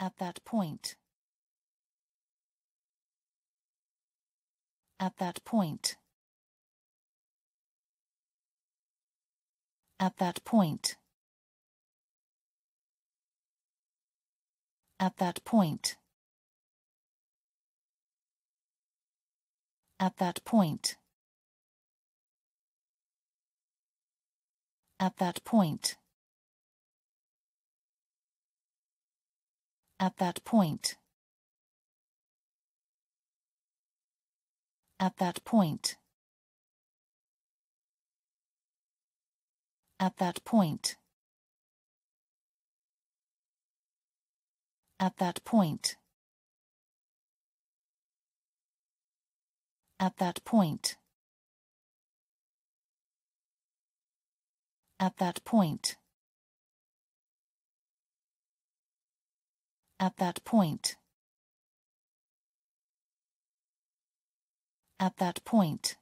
At that point. At that point. At that point. At that point. At that point. At that point. At that point. At that point. At that point. At that point. At that point. At that point. At that point. At that point.